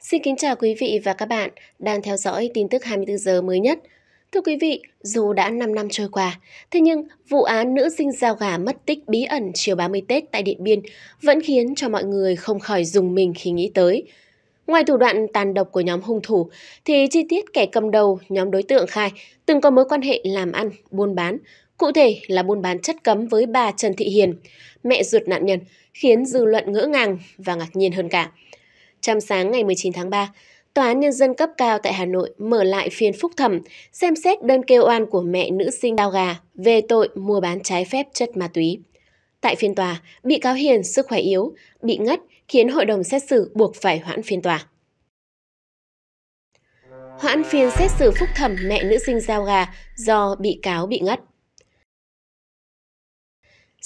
Xin kính chào quý vị và các bạn đang theo dõi tin tức 24 giờ mới nhất. Thưa quý vị, dù đã 5 năm trôi qua, thế nhưng vụ án nữ sinh giao gà mất tích bí ẩn chiều 30 Tết tại Điện Biên vẫn khiến cho mọi người không khỏi dùng mình khi nghĩ tới. Ngoài thủ đoạn tàn độc của nhóm hung thủ, thì chi tiết kẻ cầm đầu nhóm đối tượng khai từng có mối quan hệ làm ăn, buôn bán, cụ thể là buôn bán chất cấm với bà Trần Thị Hiền, mẹ ruột nạn nhân, khiến dư luận ngỡ ngàng và ngạc nhiên hơn cả. Trong sáng ngày 19 tháng 3, Tòa án Nhân dân cấp cao tại Hà Nội mở lại phiên phúc thẩm, xem xét đơn kêu oan của mẹ nữ sinh đau gà về tội mua bán trái phép chất ma túy. Tại phiên tòa, bị cáo Hiền sức khỏe yếu, bị ngất khiến hội đồng xét xử buộc phải hoãn phiên tòa. Hoãn phiên xét xử phúc thẩm mẹ nữ sinh giao gà do bị cáo bị ngất.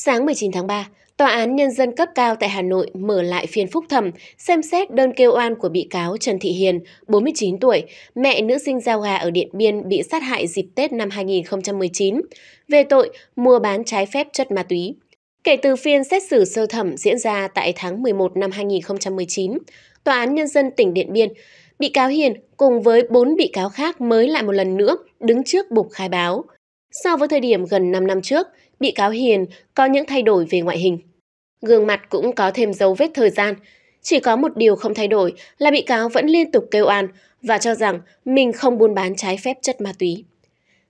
Sáng 19 tháng 3, Tòa án Nhân dân cấp cao tại Hà Nội mở lại phiên phúc thẩm xem xét đơn kêu oan của bị cáo Trần Thị Hiền, 49 tuổi, mẹ nữ sinh giao gà ở Điện Biên bị sát hại dịp Tết năm 2019, về tội mua bán trái phép chất ma túy. Kể từ phiên xét xử sơ thẩm diễn ra tại tháng 11 năm 2019, Tòa án Nhân dân tỉnh Điện Biên, bị cáo Hiền cùng với 4 bị cáo khác mới lại một lần nữa đứng trước bục khai báo. So với thời điểm gần 5 năm trước, bị cáo Hiền có những thay đổi về ngoại hình. Gương mặt cũng có thêm dấu vết thời gian. Chỉ có một điều không thay đổi là bị cáo vẫn liên tục kêu an và cho rằng mình không buôn bán trái phép chất ma túy.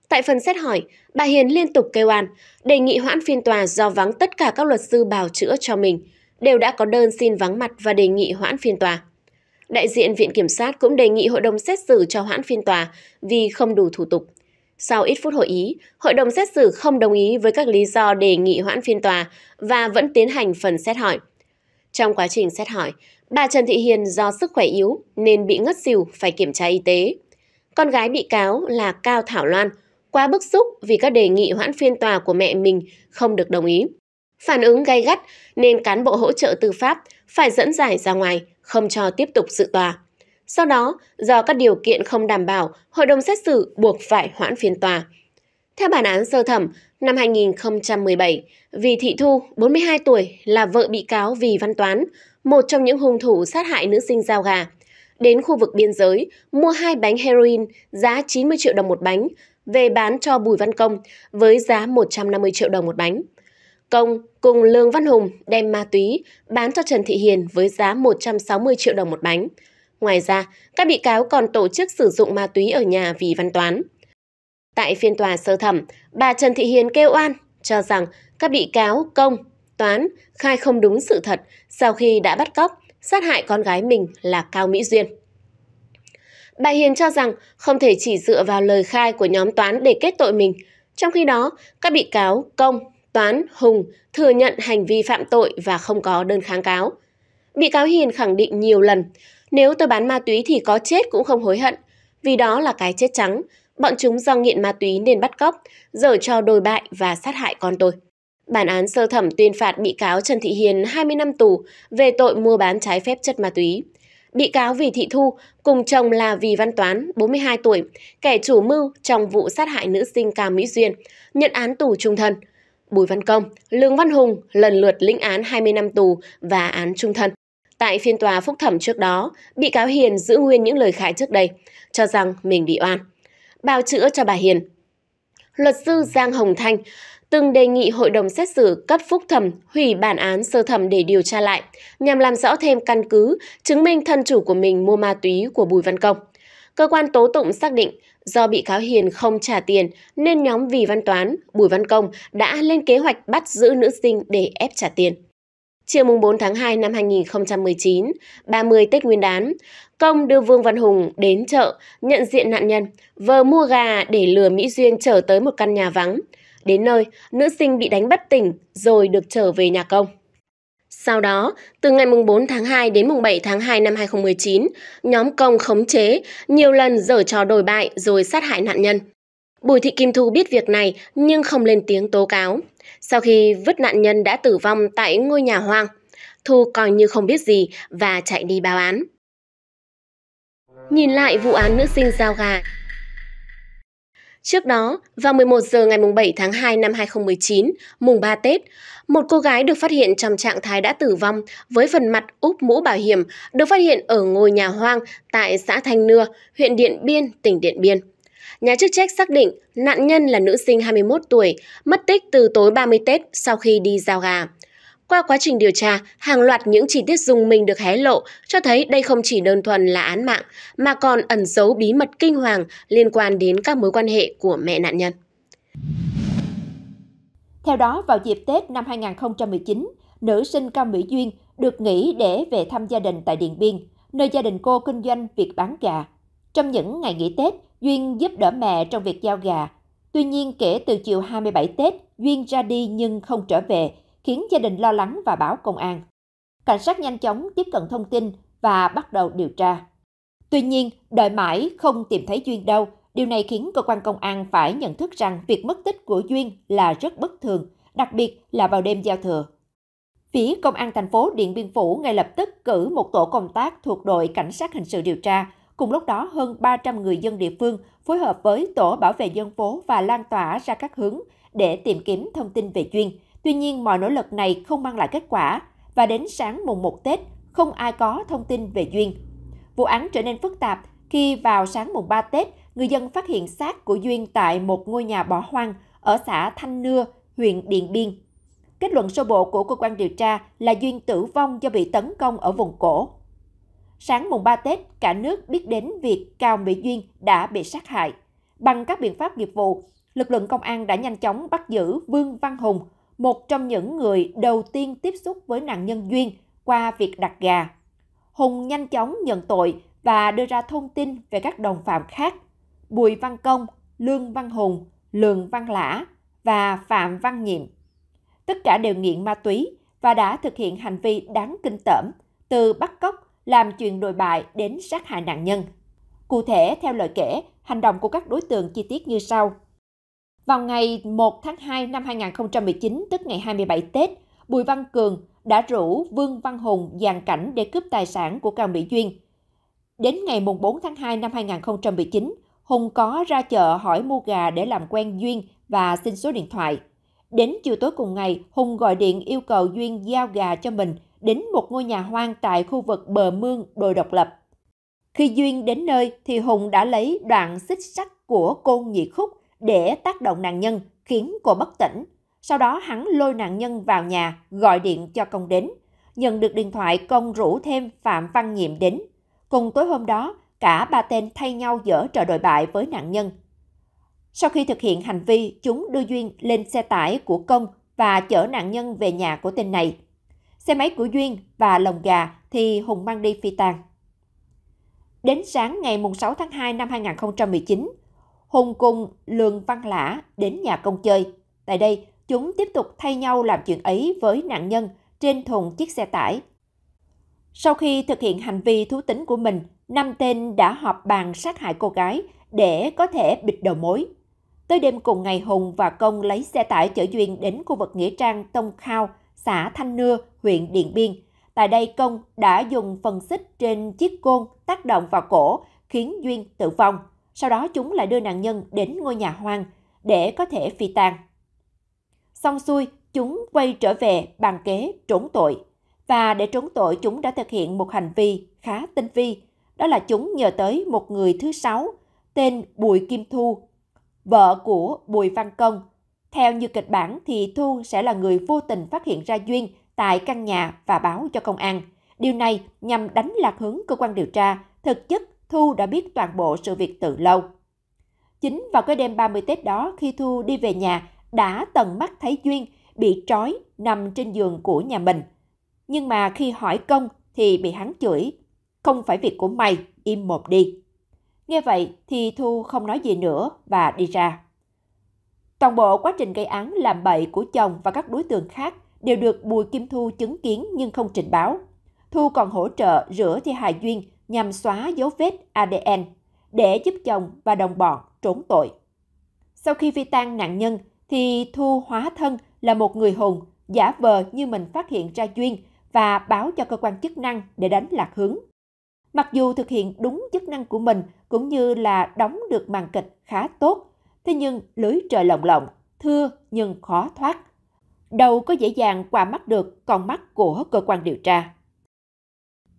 Tại phần xét hỏi, bà Hiền liên tục kêu an, đề nghị hoãn phiên tòa do vắng tất cả các luật sư bào chữa cho mình, đều đã có đơn xin vắng mặt và đề nghị hoãn phiên tòa. Đại diện Viện Kiểm sát cũng đề nghị hội đồng xét xử cho hoãn phiên tòa vì không đủ thủ tục. Sau ít phút hội ý, hội đồng xét xử không đồng ý với các lý do đề nghị hoãn phiên tòa và vẫn tiến hành phần xét hỏi. Trong quá trình xét hỏi, bà Trần Thị Hiền do sức khỏe yếu nên bị ngất xỉu phải kiểm tra y tế. Con gái bị cáo là Cao Thảo Loan quá bức xúc vì các đề nghị hoãn phiên tòa của mẹ mình không được đồng ý. Phản ứng gay gắt nên cán bộ hỗ trợ tư pháp phải dẫn giải ra ngoài, không cho tiếp tục dự tòa. Sau đó, do các điều kiện không đảm bảo, hội đồng xét xử buộc phải hoãn phiên tòa. Theo bản án sơ thẩm, năm 2017, Vì Thị Thu, 42 tuổi, là vợ bị cáo Vì Văn Toán, một trong những hung thủ sát hại nữ sinh giao gà. Đến khu vực biên giới, mua hai bánh heroin giá 90 triệu đồng một bánh, về bán cho Bùi Văn Công với giá 150 triệu đồng một bánh. Công cùng Lương Văn Hùng đem ma túy bán cho Trần Thị Hiền với giá 160 triệu đồng một bánh. Ngoài ra, các bị cáo còn tổ chức sử dụng ma túy ở nhà vì văn toán. Tại phiên tòa sơ thẩm, bà Trần Thị Hiền kêu oan cho rằng các bị cáo công, toán khai không đúng sự thật sau khi đã bắt cóc, sát hại con gái mình là Cao Mỹ Duyên. Bà Hiền cho rằng không thể chỉ dựa vào lời khai của nhóm toán để kết tội mình. Trong khi đó, các bị cáo Công, Toán, Hùng thừa nhận hành vi phạm tội và không có đơn kháng cáo. Bị cáo Hiền khẳng định nhiều lần, nếu tôi bán ma túy thì có chết cũng không hối hận, vì đó là cái chết trắng. Bọn chúng do nghiện ma túy nên bắt cóc, dở cho đồi bại và sát hại con tôi. Bản án sơ thẩm tuyên phạt bị cáo Trần Thị Hiền 20 năm tù về tội mua bán trái phép chất ma túy. Bị cáo Vì Thị Thu cùng chồng là Vì Văn Toán, 42 tuổi, kẻ chủ mưu trong vụ sát hại nữ sinh Cam Mỹ Duyên, nhận án tù trung thân. Bùi Văn Công, Lương Văn Hùng lần lượt lĩnh án 20 năm tù và án trung thân. Tại phiên tòa phúc thẩm trước đó, bị cáo Hiền giữ nguyên những lời khai trước đây, cho rằng mình bị oan. Bào chữa cho bà Hiền. Luật sư Giang Hồng Thanh từng đề nghị hội đồng xét xử cấp phúc thẩm hủy bản án sơ thẩm để điều tra lại, nhằm làm rõ thêm căn cứ chứng minh thân chủ của mình mua ma túy của Bùi Văn Công. Cơ quan tố tụng xác định do bị cáo Hiền không trả tiền nên nhóm Vì Văn Toán, Bùi Văn Công đã lên kế hoạch bắt giữ nữ sinh để ép trả tiền chiều mùng 4 tháng 2 năm 2019, 30 Tết Nguyên đán, Công đưa Vương Văn Hùng đến chợ nhận diện nạn nhân, vờ mua gà để lừa Mỹ Duyên trở tới một căn nhà vắng. Đến nơi, nữ sinh bị đánh bất tỉnh rồi được trở về nhà Công. Sau đó, từ ngày mùng 4 tháng 2 đến mùng 7 tháng 2 năm 2019, nhóm Công khống chế, nhiều lần dở trò đổi bại rồi sát hại nạn nhân. Bùi Thị Kim Thu biết việc này nhưng không lên tiếng tố cáo. Sau khi vứt nạn nhân đã tử vong tại ngôi nhà hoang, Thu coi như không biết gì và chạy đi báo án. Nhìn lại vụ án nữ sinh giao gà. Trước đó, vào 11 giờ ngày 7 tháng 2 năm 2019, mùng 3 Tết, một cô gái được phát hiện trong trạng thái đã tử vong với phần mặt úp mũ bảo hiểm được phát hiện ở ngôi nhà hoang tại xã Thanh Nưa, huyện Điện Biên, tỉnh Điện Biên. Nhà chức trách xác định nạn nhân là nữ sinh 21 tuổi, mất tích từ tối 30 Tết sau khi đi giao gà. Qua quá trình điều tra, hàng loạt những chi tiết dùng mình được hé lộ cho thấy đây không chỉ đơn thuần là án mạng mà còn ẩn giấu bí mật kinh hoàng liên quan đến các mối quan hệ của mẹ nạn nhân. Theo đó, vào dịp Tết năm 2019, nữ sinh Cao Mỹ Duyên được nghỉ để về thăm gia đình tại Điện Biên, nơi gia đình cô kinh doanh việc bán gà. Trong những ngày nghỉ Tết, Duyên giúp đỡ mẹ trong việc giao gà. Tuy nhiên kể từ chiều 27 Tết, Duyên ra đi nhưng không trở về, khiến gia đình lo lắng và báo công an. Cảnh sát nhanh chóng tiếp cận thông tin và bắt đầu điều tra. Tuy nhiên, đợi mãi không tìm thấy Duyên đâu. Điều này khiến cơ quan công an phải nhận thức rằng việc mất tích của Duyên là rất bất thường, đặc biệt là vào đêm giao thừa. Phía Công an thành phố Điện Biên Phủ ngay lập tức cử một tổ công tác thuộc đội Cảnh sát hình sự điều tra Cùng lúc đó, hơn 300 người dân địa phương phối hợp với tổ bảo vệ dân phố và lan tỏa ra các hướng để tìm kiếm thông tin về Duyên. Tuy nhiên, mọi nỗ lực này không mang lại kết quả và đến sáng mùng 1 Tết, không ai có thông tin về Duyên. Vụ án trở nên phức tạp khi vào sáng mùng 3 Tết, người dân phát hiện xác của Duyên tại một ngôi nhà bỏ hoang ở xã Thanh Nưa, huyện Điện Biên. Kết luận sơ bộ của cơ quan điều tra là Duyên tử vong do bị tấn công ở vùng cổ. Sáng mùng 3 Tết, cả nước biết đến việc Cao Mỹ Duyên đã bị sát hại. Bằng các biện pháp nghiệp vụ, lực lượng công an đã nhanh chóng bắt giữ Vương Văn Hùng, một trong những người đầu tiên tiếp xúc với nạn nhân Duyên qua việc đặt gà. Hùng nhanh chóng nhận tội và đưa ra thông tin về các đồng phạm khác. Bùi Văn Công, Lương Văn Hùng, Lường Văn Lã và Phạm Văn Nhiệm. Tất cả đều nghiện ma túy và đã thực hiện hành vi đáng kinh tởm từ bắt cóc làm chuyện đồi bại đến sát hại nạn nhân. Cụ thể, theo lời kể, hành động của các đối tượng chi tiết như sau. Vào ngày 1 tháng 2 năm 2019, tức ngày 27 Tết, Bùi Văn Cường đã rủ Vương Văn Hùng dàn cảnh để cướp tài sản của Cao Mỹ Duyên. Đến ngày 4 tháng 2 năm 2019, Hùng có ra chợ hỏi mua gà để làm quen Duyên và xin số điện thoại. Đến chiều tối cùng ngày, Hùng gọi điện yêu cầu Duyên giao gà cho mình – đến một ngôi nhà hoang tại khu vực bờ mương đồi độc lập. Khi Duyên đến nơi thì Hùng đã lấy đoạn xích sắt của cô nhị khúc để tác động nạn nhân khiến cô bất tỉnh. Sau đó hắn lôi nạn nhân vào nhà gọi điện cho công đến. Nhận được điện thoại công rủ thêm Phạm Văn Nhiệm đến. Cùng tối hôm đó, cả ba tên thay nhau dở trò đội bại với nạn nhân. Sau khi thực hiện hành vi, chúng đưa Duyên lên xe tải của công và chở nạn nhân về nhà của tên này. Xe máy của Duyên và lồng gà thì Hùng mang đi phi tàn. Đến sáng ngày 6 tháng 2 năm 2019, Hùng cùng Lường Văn Lã đến nhà công chơi. Tại đây, chúng tiếp tục thay nhau làm chuyện ấy với nạn nhân trên thùng chiếc xe tải. Sau khi thực hiện hành vi thú tính của mình, năm tên đã họp bàn sát hại cô gái để có thể bịt đầu mối. Tới đêm cùng ngày Hùng và Công lấy xe tải chở Duyên đến khu vực Nghĩa Trang Tông Khao xã Thanh Nưa, huyện Điện Biên. Tại đây, Công đã dùng phần xích trên chiếc côn tác động vào cổ, khiến Duyên tử vong. Sau đó chúng lại đưa nạn nhân đến ngôi nhà hoang để có thể phi tàn. Xong xuôi, chúng quay trở về bàn kế trốn tội. Và để trốn tội, chúng đã thực hiện một hành vi khá tinh vi. Đó là chúng nhờ tới một người thứ sáu, tên Bùi Kim Thu, vợ của Bùi Văn Công, theo như kịch bản thì Thu sẽ là người vô tình phát hiện ra Duyên tại căn nhà và báo cho công an. Điều này nhằm đánh lạc hướng cơ quan điều tra, thực chất Thu đã biết toàn bộ sự việc từ lâu. Chính vào cái đêm 30 Tết đó khi Thu đi về nhà đã tận mắt thấy Duyên bị trói nằm trên giường của nhà mình. Nhưng mà khi hỏi công thì bị hắn chửi, không phải việc của mày, im một đi. Nghe vậy thì Thu không nói gì nữa và đi ra. Toàn bộ quá trình gây án làm bậy của chồng và các đối tượng khác đều được Bùi Kim Thu chứng kiến nhưng không trình báo. Thu còn hỗ trợ rửa thi hài Duyên nhằm xóa dấu vết ADN để giúp chồng và đồng bọn trốn tội. Sau khi phi tan nạn nhân thì Thu hóa thân là một người hùng, giả vờ như mình phát hiện ra Duyên và báo cho cơ quan chức năng để đánh lạc hướng. Mặc dù thực hiện đúng chức năng của mình cũng như là đóng được màn kịch khá tốt, thế nhưng lưới trời lồng lộng, thưa nhưng khó thoát. Đâu có dễ dàng qua mắt được con mắt của cơ quan điều tra.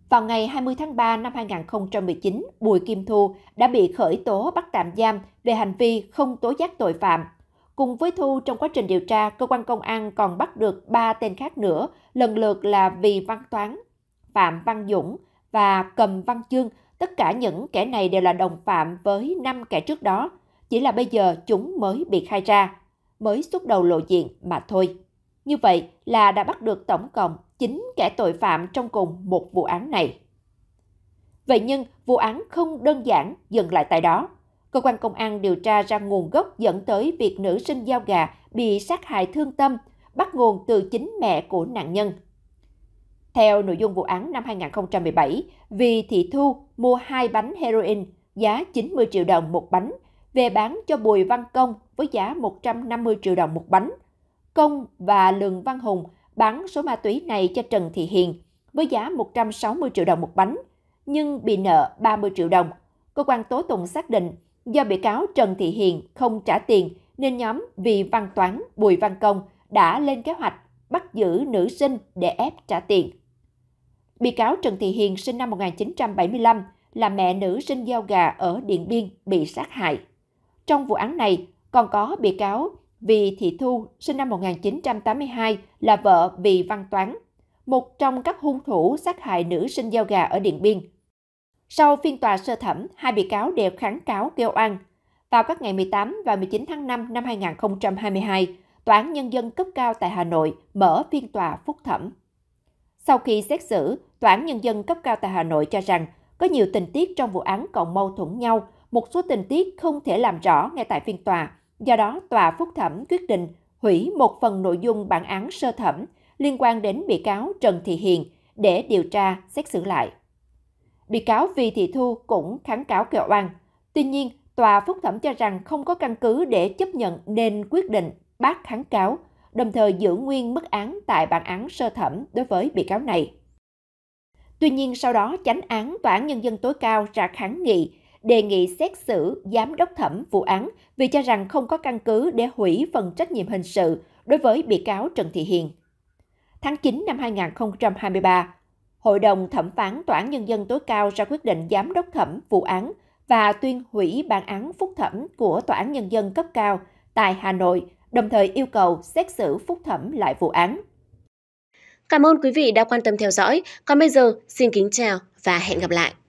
Vào ngày 20 tháng 3 năm 2019, Bùi Kim Thu đã bị khởi tố bắt tạm giam về hành vi không tố giác tội phạm. Cùng với Thu trong quá trình điều tra, cơ quan công an còn bắt được 3 tên khác nữa, lần lượt là Vì Văn Toán, Phạm Văn Dũng và Cầm Văn Chương. Tất cả những kẻ này đều là đồng phạm với 5 kẻ trước đó chỉ là bây giờ chúng mới bị khai ra, mới xuất đầu lộ diện mà thôi. Như vậy là đã bắt được tổng cộng 9 kẻ tội phạm trong cùng một vụ án này. Vậy nhưng vụ án không đơn giản dừng lại tại đó. Cơ quan công an điều tra ra nguồn gốc dẫn tới việc nữ sinh giao gà bị sát hại thương tâm, bắt nguồn từ chính mẹ của nạn nhân. Theo nội dung vụ án năm 2017, vì Thị Thu mua hai bánh heroin giá 90 triệu đồng một bánh về bán cho Bùi Văn Công với giá 150 triệu đồng một bánh. Công và Lường Văn Hùng bán số ma túy này cho Trần Thị Hiền với giá 160 triệu đồng một bánh, nhưng bị nợ 30 triệu đồng. Cơ quan tố tụng xác định do bị cáo Trần Thị Hiền không trả tiền nên nhóm Vì Văn Toán, Bùi Văn Công đã lên kế hoạch bắt giữ nữ sinh để ép trả tiền. Bị cáo Trần Thị Hiền sinh năm 1975 là mẹ nữ sinh giao gà ở Điện Biên bị sát hại. Trong vụ án này, còn có bị cáo Vì Thị Thu, sinh năm 1982, là vợ Vì Văn Toán, một trong các hung thủ sát hại nữ sinh giao gà ở Điện Biên. Sau phiên tòa sơ thẩm, hai bị cáo đều kháng cáo kêu oan. Vào các ngày 18 và 19 tháng 5 năm 2022, Tòa án Nhân dân cấp cao tại Hà Nội mở phiên tòa phúc thẩm. Sau khi xét xử, Tòa án Nhân dân cấp cao tại Hà Nội cho rằng có nhiều tình tiết trong vụ án còn mâu thuẫn nhau một số tình tiết không thể làm rõ ngay tại phiên tòa. Do đó, tòa phúc thẩm quyết định hủy một phần nội dung bản án sơ thẩm liên quan đến bị cáo Trần Thị Hiền để điều tra, xét xử lại. Bị cáo Vi Thị Thu cũng kháng cáo kêu oan. Tuy nhiên, tòa phúc thẩm cho rằng không có căn cứ để chấp nhận nên quyết định bác kháng cáo, đồng thời giữ nguyên mức án tại bản án sơ thẩm đối với bị cáo này. Tuy nhiên, sau đó chánh án Tòa án Nhân dân tối cao ra kháng nghị đề nghị xét xử giám đốc thẩm vụ án vì cho rằng không có căn cứ để hủy phần trách nhiệm hình sự đối với bị cáo Trần Thị Hiền. Tháng 9 năm 2023, Hội đồng thẩm phán Tòa án Nhân dân tối cao ra quyết định giám đốc thẩm vụ án và tuyên hủy bản án phúc thẩm của Tòa án Nhân dân cấp cao tại Hà Nội, đồng thời yêu cầu xét xử phúc thẩm lại vụ án. Cảm ơn quý vị đã quan tâm theo dõi. Còn bây giờ, xin kính chào và hẹn gặp lại.